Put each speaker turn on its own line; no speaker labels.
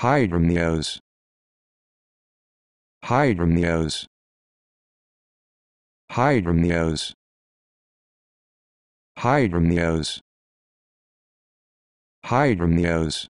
Hide from the O's. Hide from the O's. Hide from the O's. Hide from the O's. Hide from the O's.